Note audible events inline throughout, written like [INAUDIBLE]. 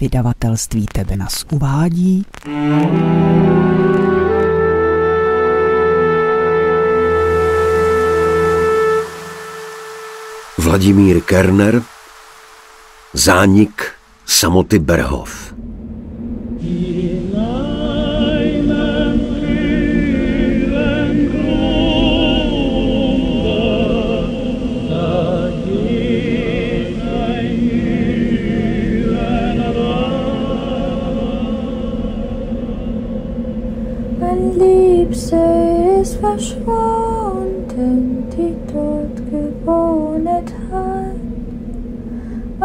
Vydavatelství tebe nás uvádí. Vladimír Kerner Zánik samoty Berhov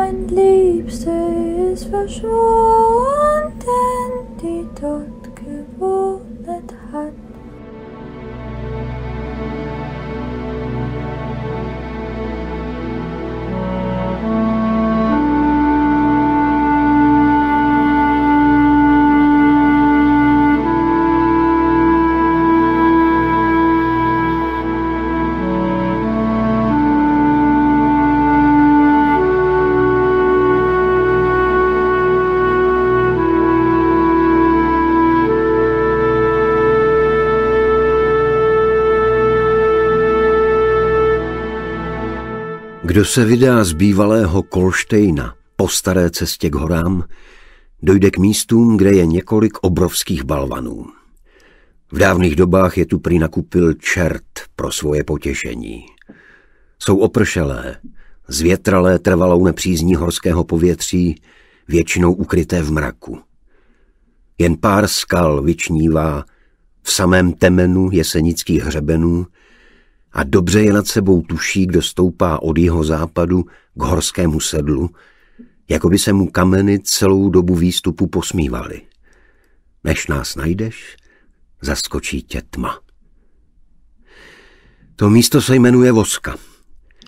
mein Liebste ist verschwunden, die Tote. Kdo se vydá z bývalého Kolštejna po staré cestě k horám, dojde k místům, kde je několik obrovských balvanů. V dávných dobách je tu prý nakupil čert pro svoje potěšení. Jsou opršelé, zvětralé trvalou nepřízní horského povětří, většinou ukryté v mraku. Jen pár skal vyčnívá v samém temenu jesenických hřebenů, a dobře je nad sebou tuší, kdo stoupá od jeho západu k horskému sedlu, jako by se mu kameny celou dobu výstupu posmívaly. Než nás najdeš, zaskočí tě tma. To místo se jmenuje Voska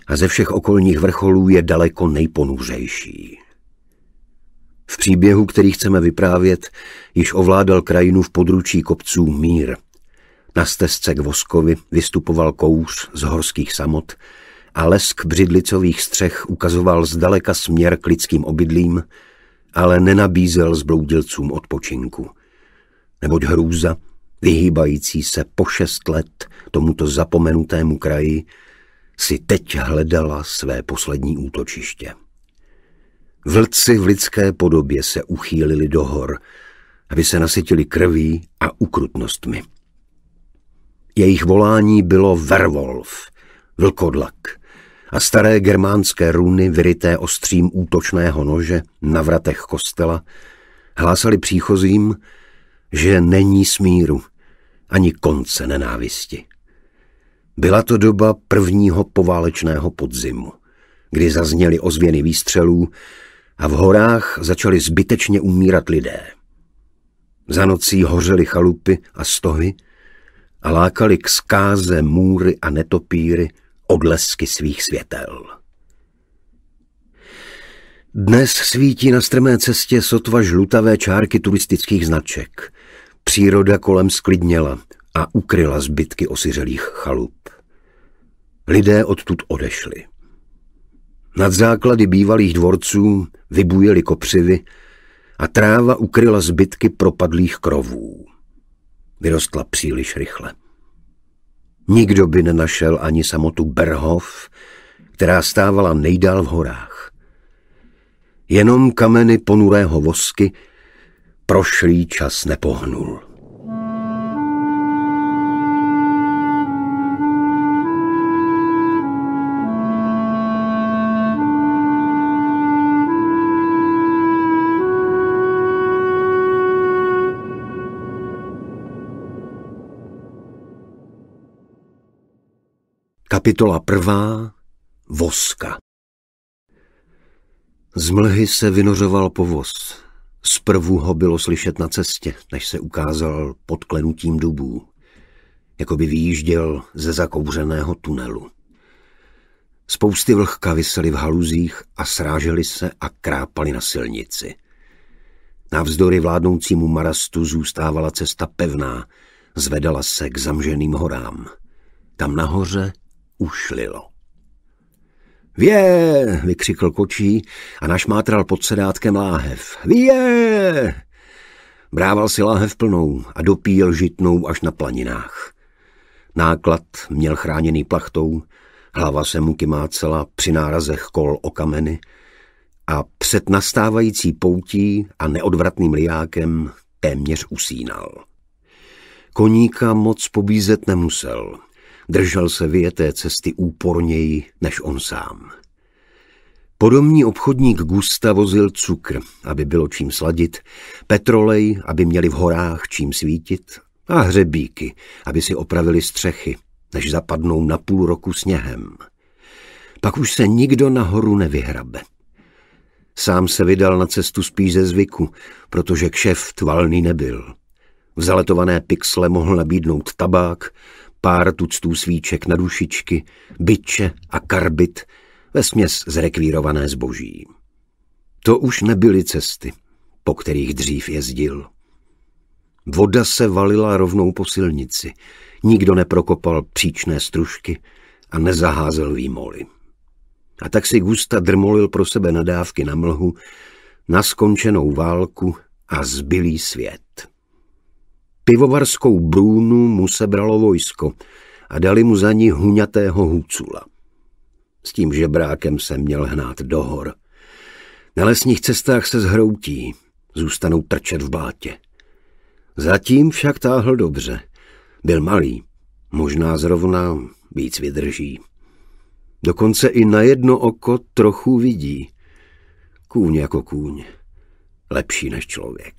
a ze všech okolních vrcholů je daleko nejponůřejší. V příběhu, který chceme vyprávět, již ovládal krajinu v područí kopců mír – na stezce k Voskovi vystupoval kouř z horských samot a lesk břidlicových střech ukazoval zdaleka směr k lidským obydlím, ale nenabízel zbloudilcům odpočinku. Neboť hrůza, vyhýbající se po šest let tomuto zapomenutému kraji, si teď hledala své poslední útočiště. Vlci v lidské podobě se uchýlili do hor, aby se nasytili krví a ukrutnostmi. Jejich volání bylo Verwolf, vlkodlak, a staré germánské runy, vyryté ostřím útočného nože na vratech kostela, hlásali příchozím, že není smíru ani konce nenávisti. Byla to doba prvního poválečného podzimu, kdy zazněly ozvěny výstřelů a v horách začali zbytečně umírat lidé. Za nocí hořely chalupy a stohy, a lákali k skáze můry a netopíry odlesky svých světel. Dnes svítí na strmé cestě sotva žlutavé čárky turistických značek. Příroda kolem sklidněla a ukryla zbytky osiřelých chalup. Lidé odtud odešli. Nad základy bývalých dvorců vybujeli kopřivy a tráva ukryla zbytky propadlých krovů vyrostla příliš rychle. Nikdo by nenašel ani samotu Berhov, která stávala nejdál v horách. Jenom kameny ponurého vosky prošlý čas nepohnul. Kapitola prvá Voska Z mlhy se vynořoval povoz. Zprvu ho bylo slyšet na cestě, než se ukázal pod klenutím dubů. Jakoby výjížděl ze zakouřeného tunelu. Spousty vlhka visely v haluzích a srážely se a krápaly na silnici. Navzdory vládnoucímu marastu zůstávala cesta pevná, zvedala se k zamženým horám. Tam nahoře ušlilo. Vě, vykřikl kočí a našmátral pod sedátkem láhev. Vě! Brával si láhev plnou a dopíjel žitnou až na planinách. Náklad měl chráněný plachtou, hlava se mu kymácela při nárazech kol o kameny a před nastávající poutí a neodvratným liákem téměř usínal. Koníka moc pobízet nemusel. Držel se vyjeté cesty úporněji než on sám. Podomní obchodník Gusta vozil cukr, aby bylo čím sladit, petrolej, aby měli v horách čím svítit a hřebíky, aby si opravili střechy, než zapadnou na půl roku sněhem. Pak už se nikdo nahoru nevyhrabe. Sám se vydal na cestu spíš ze zvyku, protože kšeft valný nebyl. V zaletované pixle mohl nabídnout tabák, pár tuctů svíček na dušičky, byče a karbit, ve směs zrekvírované zboží. To už nebyly cesty, po kterých dřív jezdil. Voda se valila rovnou po silnici, nikdo neprokopal příčné stružky a nezaházel výmoly. A tak si Gusta drmolil pro sebe nadávky na mlhu, na skončenou válku a zbylý svět. Pivovarskou brůnu mu sebralo vojsko a dali mu za ní huňatého hůcula. S tím žebrákem se měl hnát do hor. Na lesních cestách se zhroutí, zůstanou trčet v blátě. Zatím však táhl dobře. Byl malý, možná zrovna víc vydrží. Dokonce i na jedno oko trochu vidí. Kůň jako kůň. Lepší než člověk.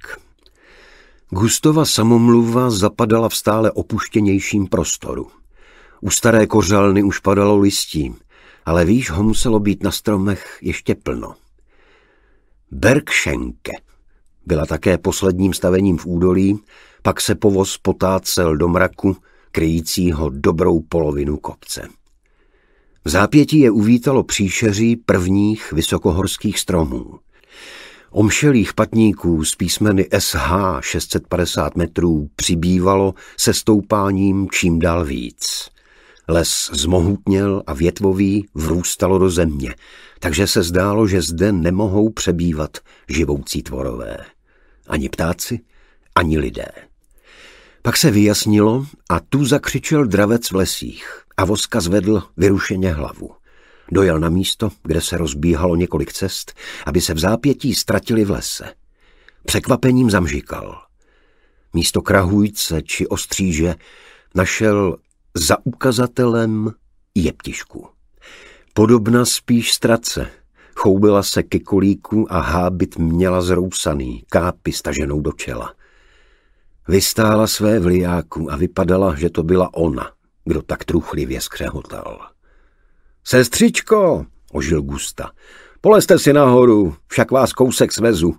Gustova samomluva zapadala v stále opuštěnějším prostoru. U staré kořalny už padalo listí, ale víš, ho muselo být na stromech ještě plno. Berkšenke byla také posledním stavením v údolí, pak se povoz potácel do mraku, kryjícího dobrou polovinu kopce. V zápětí je uvítalo příšeří prvních vysokohorských stromů omšelých patníků s písmeny SH 650 metrů přibývalo se stoupáním čím dál víc. Les zmohutněl a větvový vrůstalo do země, takže se zdálo, že zde nemohou přebývat živoucí tvorové. Ani ptáci, ani lidé. Pak se vyjasnilo a tu zakřičel dravec v lesích a voska zvedl vyrušeně hlavu. Dojel na místo, kde se rozbíhalo několik cest, aby se v zápětí ztratili v lese. Překvapením zamžikal. Místo krahujce či ostříže našel za ukazatelem jeptišku. Podobna spíš strace. Choubila se ke kolíku a hábit měla zrousaný, kápy staženou do čela. Vystála své vlijáku a vypadala, že to byla ona, kdo tak truchlivě skřehotal. Sestřičko, ožil Gusta, polezte si nahoru, však vás kousek svezu.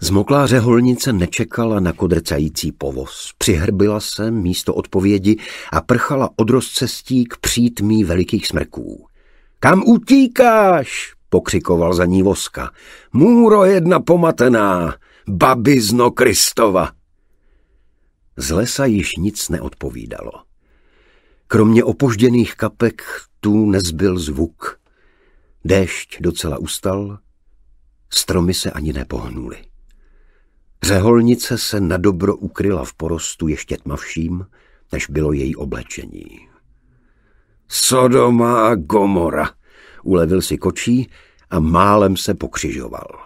Zmoklá řeholnice nečekala na kodrcající povoz. Přihrbila se místo odpovědi a prchala od rozcestí k přítmí velikých smrků. Kam utíkáš? pokřikoval za ní voska. Můro jedna pomatená, babizno Kristova. Z lesa již nic neodpovídalo. Kromě opožděných kapek listů nezbyl zvuk. Déšť docela ustal, stromy se ani nepohnuly. Řeholnice se nadobro ukryla v porostu ještě tmavším, než bylo její oblečení. Sodoma a Gomora, ulevil si kočí a málem se pokřižoval.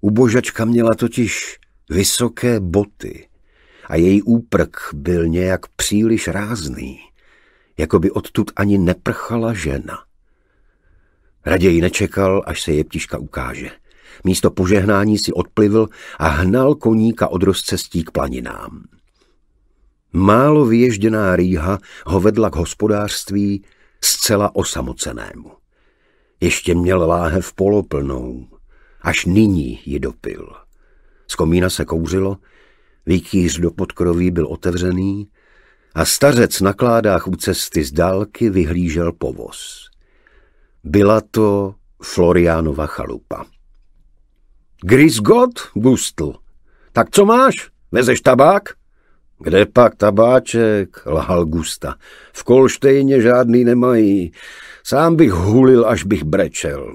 Ubožačka měla totiž vysoké boty a její úprk byl nějak příliš rázný jako by odtud ani neprchala žena. Raději nečekal, až se jeptiška ukáže. Místo požehnání si odplivl a hnal koníka od rozcestí k planinám. Málo vyježděná rýha ho vedla k hospodářství zcela osamocenému. Ještě měl láhev poloplnou, až nyní ji dopil. Z komína se kouřilo, výkýř do podkroví byl otevřený a stařec na kládách u cesty z dálky vyhlížel povoz. Byla to Floriánova chalupa. Grisgot, bustl. Tak co máš? Vezeš tabák? Kde pak tabáček, lhal Gusta. V Kolštejně žádný nemají. Sám bych hulil, až bych brečel.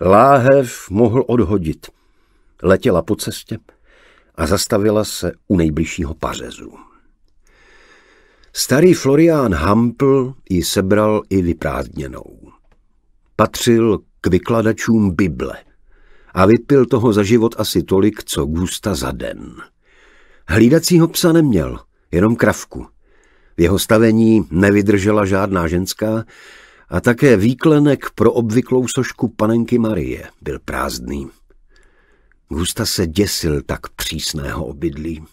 Láhev mohl odhodit. Letěla po cestě a zastavila se u nejbližšího pařezu. Starý Florián Hampl ji sebral i vyprázdněnou. Patřil k vykladačům Bible a vypil toho za život asi tolik, co Gusta za den. Hlídacího psa neměl, jenom kravku. V jeho stavení nevydržela žádná ženská a také výklenek pro obvyklou sošku panenky Marie byl prázdný. Gusta se děsil tak přísného obydlí.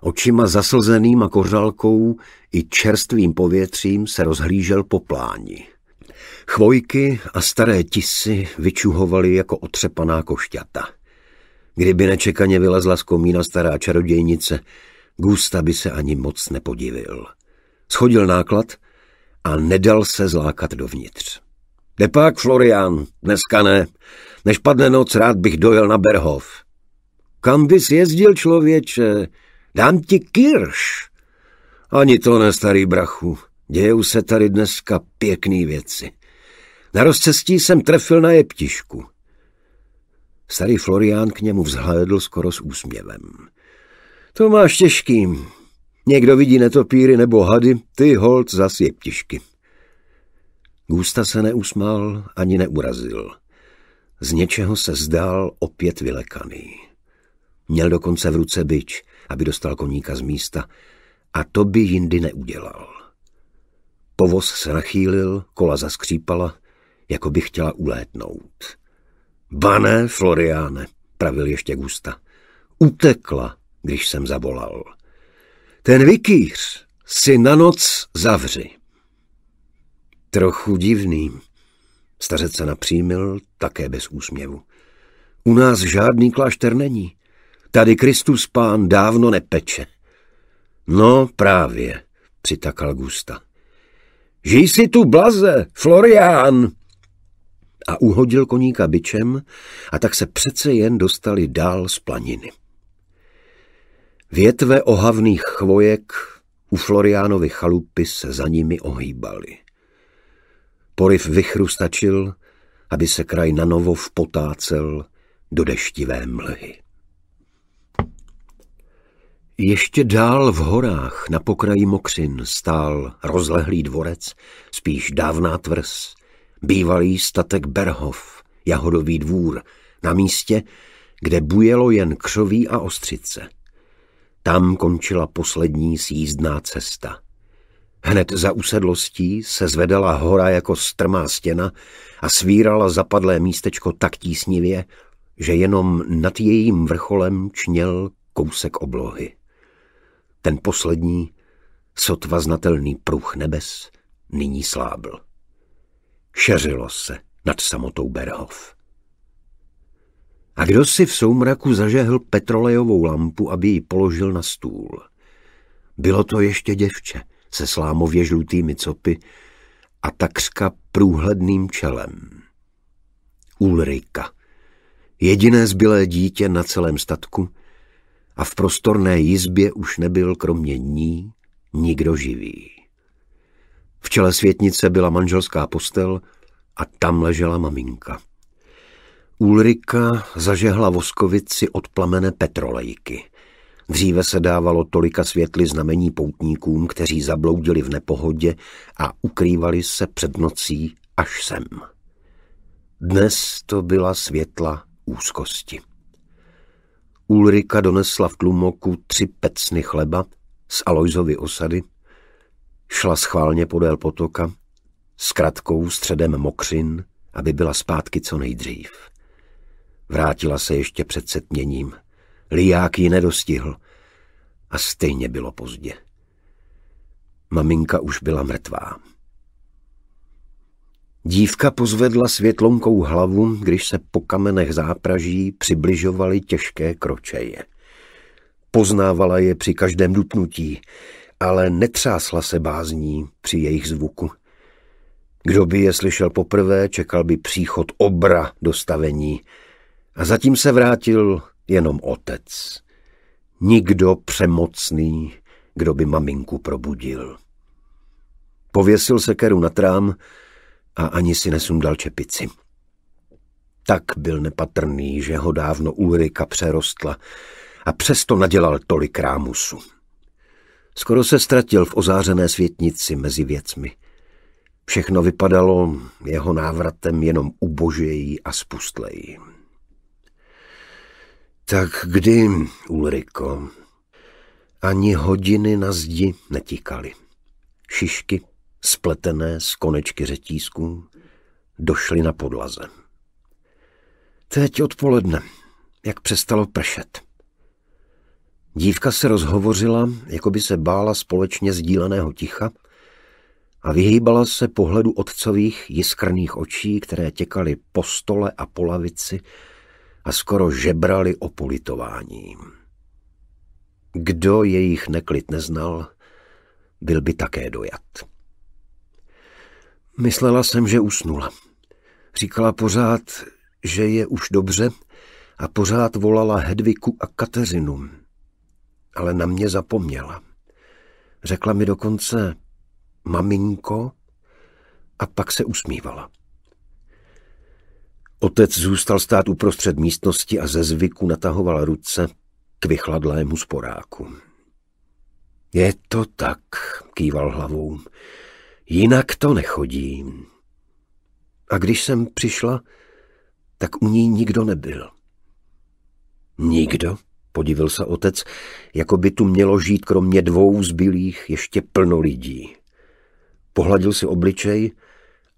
Očima zaslzeným a kořalkou i čerstvým povětřím se rozhlížel po pláni. Chvojky a staré tisy vyčuhovaly jako otřepaná košťata. Kdyby nečekaně vylezla z komína stará čarodějnice, Gusta by se ani moc nepodivil. Schodil náklad a nedal se zlákat dovnitř. Depak, Florian, dneska ne. Než padne noc, rád bych dojel na Berhov. Kam bys jezdil, člověče? Dám ti kirš. Ani to ne, starý brachu. Dějou se tady dneska pěkný věci. Na rozcestí jsem trefil na jeptišku. Starý Florián k němu vzhlédl skoro s úsměvem. To máš těžký. Někdo vidí netopíry nebo hady, ty holc zas jeptišky. Gusta se neusmál ani neurazil. Z něčeho se zdál opět vylekaný. Měl dokonce v ruce byč – aby dostal koníka z místa, a to by jindy neudělal. Povoz se nachýlil, kola zaskřípala, jako by chtěla ulétnout. Bane, Floriáne, pravil ještě Gusta. Utekla, když jsem zavolal. Ten vikýř si na noc zavři. Trochu divný. Stařec se napřímil, také bez úsměvu. U nás žádný klášter není. Tady Kristus pán dávno nepeče. No právě, přitakal Gusta. Žij si tu blaze, Florián! A uhodil koníka byčem a tak se přece jen dostali dál z planiny. Větve ohavných chvojek u Floriánovy chalupy se za nimi ohýbaly. Poriv vychru stačil, aby se kraj nanovo vpotácel do deštivé mlhy. Ještě dál v horách na pokraji Mokřin stál rozlehlý dvorec, spíš dávná tvrz, bývalý statek Berhov, jahodový dvůr, na místě, kde bujelo jen křoví a ostřice. Tam končila poslední sjízdná cesta. Hned za usedlostí se zvedala hora jako strmá stěna a svírala zapadlé místečko tak tísnivě, že jenom nad jejím vrcholem čněl kousek oblohy. Ten poslední, sotva znatelný pruh nebes, nyní slábl. Šeřilo se nad samotou Berhov. A kdo si v soumraku zažehl petrolejovou lampu, aby ji položil na stůl? Bylo to ještě děvče se slámově žlutými copy a takřka průhledným čelem. Ulrika, jediné zbylé dítě na celém statku, a v prostorné jizbě už nebyl kromě ní nikdo živý. V čele světnice byla manželská postel a tam ležela maminka. Ulrika zažehla voskovici od plamene petrolejky. Dříve se dávalo tolika světly znamení poutníkům, kteří zabloudili v nepohodě a ukrývali se před nocí až sem. Dnes to byla světla úzkosti. Ulrika donesla v tlumoku tři pecny chleba z Alojzovy osady, šla schválně podél potoka, s kratkou středem mokřin, aby byla zpátky co nejdřív. Vrátila se ještě před setměním. Liják ji nedostihl a stejně bylo pozdě. Maminka už byla mrtvá. Dívka pozvedla světlonkou hlavu, když se po kamenech zápraží přibližovaly těžké kročeje. Poznávala je při každém dutnutí, ale netřásla se bázní při jejich zvuku. Kdo by je slyšel poprvé, čekal by příchod obra do stavení. A zatím se vrátil jenom otec. Nikdo přemocný, kdo by maminku probudil. Pověsil keru na trám, a ani si nesundal čepici. Tak byl nepatrný, že ho dávno Ulrika přerostla a přesto nadělal tolik rámusu. Skoro se ztratil v ozářené světnici mezi věcmi. Všechno vypadalo jeho návratem jenom ubožejí a spustleji. Tak kdy, Ulriko? Ani hodiny na zdi netíkaly. Šišky spletené z konečky řetízků, došly na podlaze. Teď odpoledne, jak přestalo pršet. Dívka se rozhovořila, jako by se bála společně sdíleného ticha a vyhýbala se pohledu otcových jiskrných očí, které těkaly po stole a po lavici a skoro žebrali o politování. Kdo jejich neklid neznal, byl by také dojat. Myslela jsem, že usnula. Říkala pořád, že je už dobře a pořád volala Hedviku a Kateřinu. Ale na mě zapomněla. Řekla mi dokonce maminko a pak se usmívala. Otec zůstal stát uprostřed místnosti a ze zvyku natahoval ruce k vychladlému sporáku. Je to tak, kýval hlavou. Jinak to nechodí. A když jsem přišla, tak u ní nikdo nebyl. Nikdo, podivil se otec, jako by tu mělo žít kromě dvou zbylých ještě plno lidí. Pohladil si obličej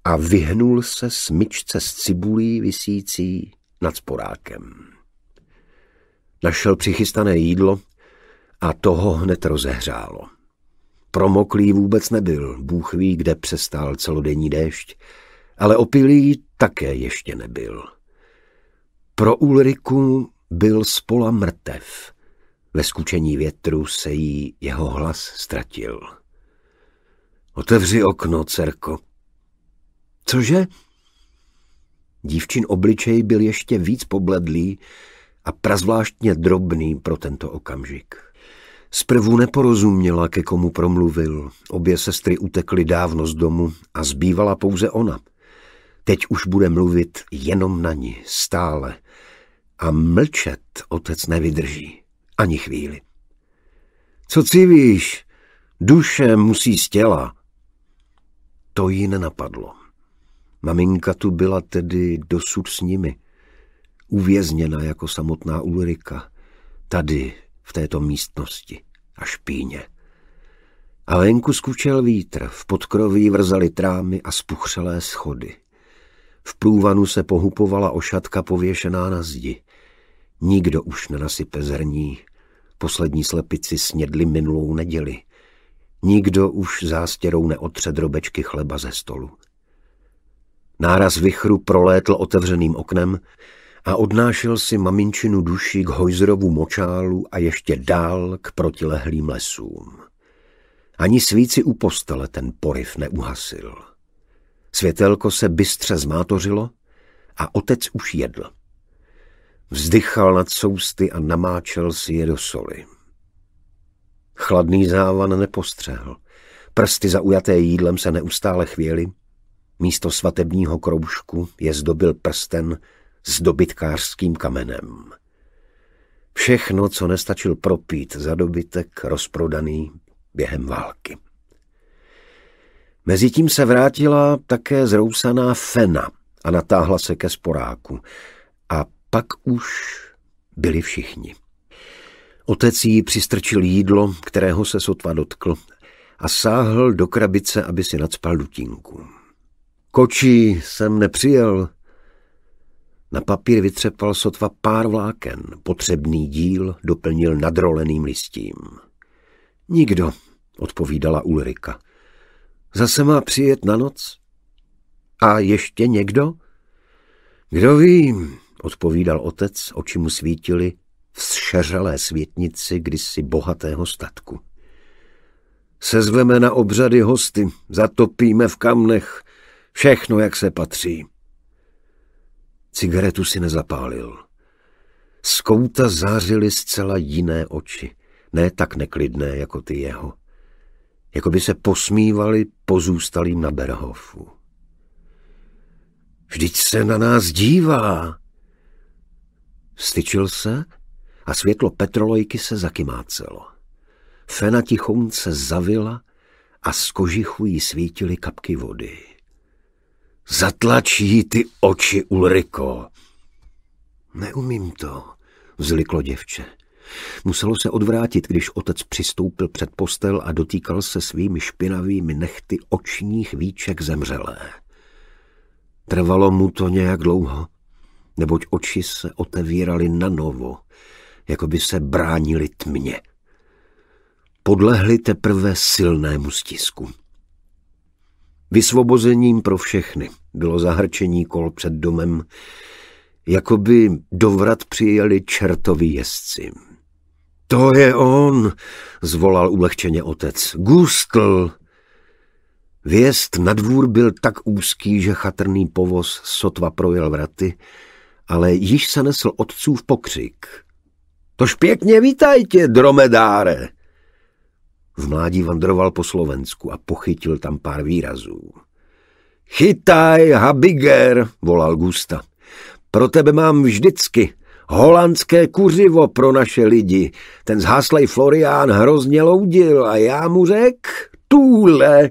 a vyhnul se smyčce s cibulí visící nad sporákem. Našel přichystané jídlo a toho hned rozehřálo. Promoklý vůbec nebyl, Bůh ví, kde přestal celodenní déšť, ale opilý také ještě nebyl. Pro Ulriku byl spola mrtev. Ve skučení větru se jí jeho hlas ztratil. Otevři okno, dcerko. Cože? Dívčin obličej byl ještě víc pobledlý a prazvláštně drobný pro tento okamžik. Zprvu neporozuměla, ke komu promluvil. Obě sestry utekly dávno z domu a zbývala pouze ona. Teď už bude mluvit jenom na ní, stále. A mlčet otec nevydrží. Ani chvíli. Co si víš? Duše musí z těla. To ji nenapadlo. Maminka tu byla tedy dosud s nimi. Uvězněna jako samotná Ulrika. Tady, v této místnosti a špíně. A venku skučel vítr, v podkroví vrzaly trámy a spuchřelé schody. V průvanu se pohupovala ošatka pověšená na zdi. Nikdo už nenasype zrní. Poslední slepici snědli minulou neděli. Nikdo už zástěrou neotře drobečky chleba ze stolu. Náraz vychru prolétl otevřeným oknem, a odnášel si maminčinu duši k Hojzrovu močálu a ještě dál k protilehlým lesům. Ani svíci u postele ten poriv neuhasil. Světelko se bystře zmátořilo a otec už jedl. Vzdychal nad sousty a namáčel si je do soli. Chladný závan nepostřehl. Prsty zaujaté jídlem se neustále chvěly. Místo svatebního kroužku je zdobil prsten s dobytkářským kamenem. Všechno, co nestačil propít za dobytek, rozprodaný během války. Mezitím se vrátila také zrousaná Fena a natáhla se ke sporáku. A pak už byli všichni. Otec jí přistrčil jídlo, kterého se sotva dotkl, a sáhl do krabice, aby si nadspal dutinku. Kočí jsem nepřijel, na papír vytřepal sotva pár vláken, potřebný díl doplnil nadroleným listím. Nikdo, odpovídala Ulrika. Zase má přijet na noc? A ještě někdo? Kdo ví, odpovídal otec, oči mu svítili v zšeřelé světnici kdysi bohatého statku. Sezveme na obřady hosty, zatopíme v kamnech, všechno, jak se patří. Cigaretu si nezapálil. Z kouta zářily zcela jiné oči, ne tak neklidné jako ty jeho. Jako by se posmívali pozůstalým na Berhofu. Vždyť se na nás dívá. Styčil se a světlo petrolejky se zakymácelo. Fena tichounce zavila a z kožichu jí svítily kapky vody. Zatlačí ty oči, Ulriko. Neumím to, vzliklo děvče. Muselo se odvrátit, když otec přistoupil před postel a dotýkal se svými špinavými nechty očních víček zemřelé. Trvalo mu to nějak dlouho, neboť oči se otevíraly na novo, jako by se bránili tmě. Podlehli teprve silnému stisku. Vysvobozením pro všechny bylo zahrčení kol před domem, jako by dovrat přijeli čertovi jezdci. To je on, zvolal ulehčeně otec. Gustl! Věst na dvůr byl tak úzký, že chatrný povoz sotva projel vraty, ale již se nesl otcův pokřik. Tož pěkně vítajte, dromedáre! V mládí vandroval po Slovensku a pochytil tam pár výrazů. Chytaj, Habiger, volal Gusta. Pro tebe mám vždycky holandské kuřivo pro naše lidi. Ten zháslej Florián hrozně loudil a já mu řek, tůle.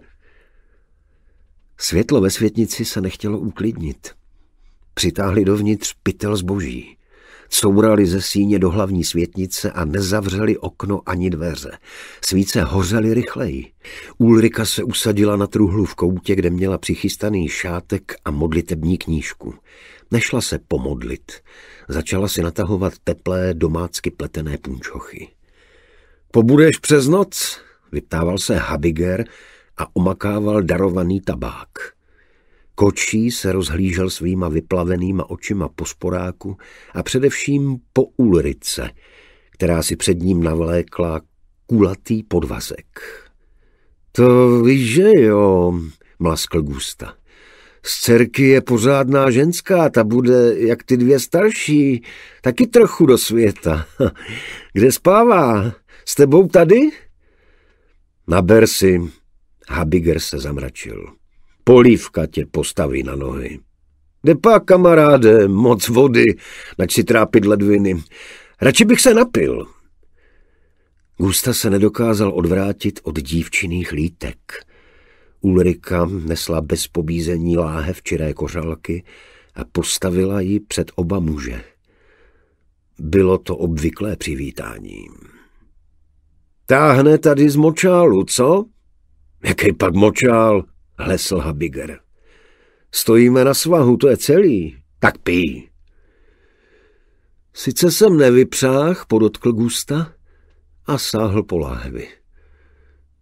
Světlo ve světnici se nechtělo uklidnit. Přitáhli dovnitř pytel zboží. Courali ze síně do hlavní světnice a nezavřeli okno ani dveře. Svíce hořely rychleji. Ulrika se usadila na truhlu v koutě, kde měla přichystaný šátek a modlitební knížku. Nešla se pomodlit. Začala si natahovat teplé, domácky pletené punčochy. Pobudeš přes noc? Vyptával se Habiger a omakával darovaný tabák. Kočí se rozhlížel svýma vyplavenýma očima po sporáku a především po Ulrice, která si před ním navlékla kulatý podvazek. To víš, že jo, mlaskl Gusta. Z dcerky je pořádná ženská, ta bude, jak ty dvě starší, taky trochu do světa. [LAUGHS] Kde spává? S tebou tady? Naber si. Habiger se zamračil polívka tě postaví na nohy. Depa, kamaráde, moc vody, nač si trápit ledviny. Radši bych se napil. Gusta se nedokázal odvrátit od dívčiných lítek. Ulrika nesla bez pobízení láhev čiré kořalky a postavila ji před oba muže. Bylo to obvyklé přivítání. Táhne tady z močálu, co? Jaký pak močál? hlesl Habiger. Stojíme na svahu, to je celý. Tak pij. Sice jsem nevypřách, podotkl Gusta a sáhl po láhvi.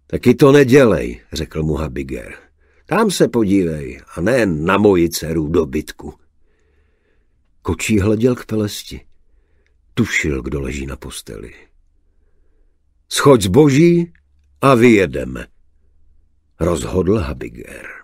Taky to nedělej, řekl mu Habiger. Tam se podívej, a ne na moji dceru bytku. Kočí hleděl k pelesti. Tušil, kdo leží na posteli. Schoď zboží a vyjedeme rozhodl Habiger.